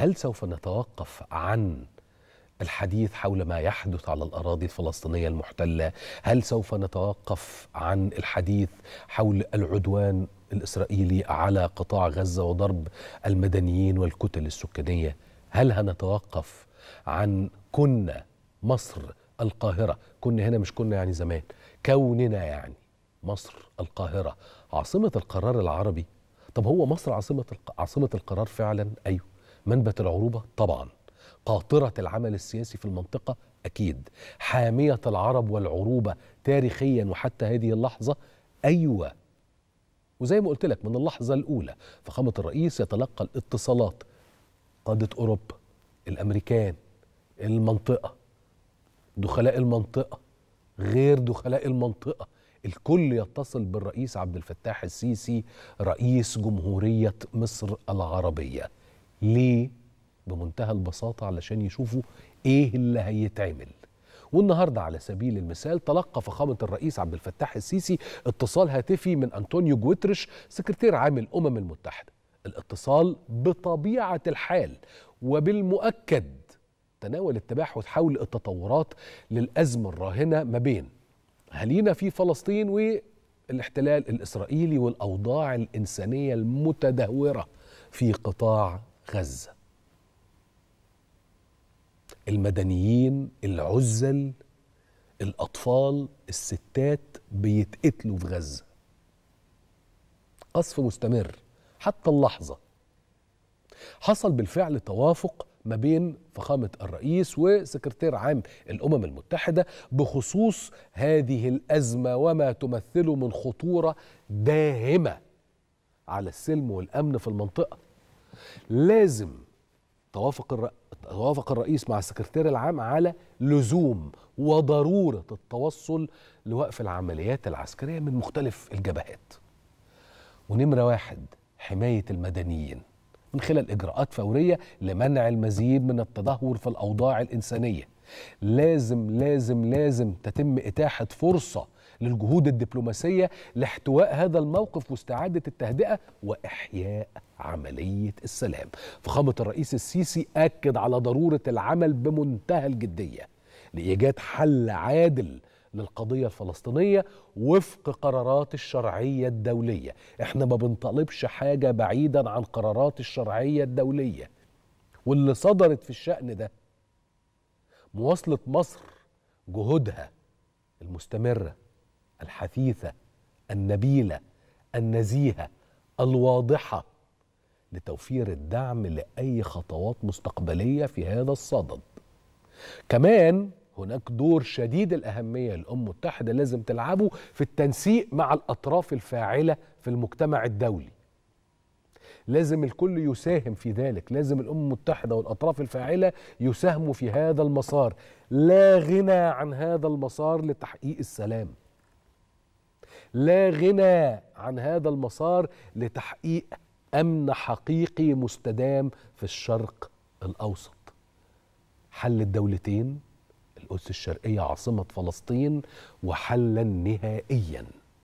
هل سوف نتوقف عن الحديث حول ما يحدث على الاراضي الفلسطينيه المحتله؟ هل سوف نتوقف عن الحديث حول العدوان الاسرائيلي على قطاع غزه وضرب المدنيين والكتل السكانيه؟ هل هنتوقف عن كنا مصر القاهره؟ كنا هنا مش كنا يعني زمان، كوننا يعني مصر القاهره عاصمه القرار العربي طب هو مصر عاصمه عاصمه القرار فعلا؟ ايوه منبت العروبة طبعا قاطرة العمل السياسي في المنطقة أكيد حامية العرب والعروبة تاريخيا وحتى هذه اللحظة أيوة وزي ما قلت لك من اللحظة الأولى فخامة الرئيس يتلقى الاتصالات قادة أوروبا الأمريكان المنطقة دخلاء المنطقة غير دخلاء المنطقة الكل يتصل بالرئيس عبد الفتاح السيسي رئيس جمهورية مصر العربية ليه بمنتهى البساطه علشان يشوفوا ايه اللي هيتعمل والنهارده على سبيل المثال تلقى فخامه الرئيس عبد الفتاح السيسي اتصال هاتفي من انطونيو جويترش سكرتير عام الامم المتحده الاتصال بطبيعه الحال وبالمؤكد تناول التباحث حول التطورات للازمه الراهنه ما بين اهالينا في فلسطين والاحتلال الاسرائيلي والاوضاع الانسانيه المتدهوره في قطاع غزة المدنيين العزل الأطفال الستات بيتقتلوا في غزة قصف مستمر حتى اللحظة حصل بالفعل توافق ما بين فخامة الرئيس وسكرتير عام الأمم المتحدة بخصوص هذه الأزمة وما تمثله من خطورة داهمة على السلم والأمن في المنطقة لازم توافق الر... توافق الرئيس مع السكرتير العام على لزوم وضروره التوصل لوقف العمليات العسكريه من مختلف الجبهات. ونمره واحد حمايه المدنيين من خلال اجراءات فوريه لمنع المزيد من التدهور في الاوضاع الانسانيه. لازم لازم لازم تتم اتاحه فرصه للجهود الدبلوماسية لاحتواء هذا الموقف واستعادة التهدئة وإحياء عملية السلام فخامة الرئيس السيسي أكد على ضرورة العمل بمنتهى الجدية لإيجاد حل عادل للقضية الفلسطينية وفق قرارات الشرعية الدولية احنا ما بنطالبش حاجة بعيدا عن قرارات الشرعية الدولية واللي صدرت في الشأن ده مواصلة مصر جهودها المستمرة الحثيثه النبيله النزيهه الواضحه لتوفير الدعم لاي خطوات مستقبليه في هذا الصدد كمان هناك دور شديد الأهمية للأمم المتحدة لازم تلعبه في التنسيق مع الأطراف الفاعلة في المجتمع الدولي لازم الكل يساهم في ذلك لازم الأمم المتحدة والأطراف الفاعلة يساهموا في هذا المسار لا غنى عن هذا المسار لتحقيق السلام لا غنى عن هذا المسار لتحقيق امن حقيقي مستدام في الشرق الاوسط حل الدولتين القدس الشرقيه عاصمه فلسطين وحلا نهائيا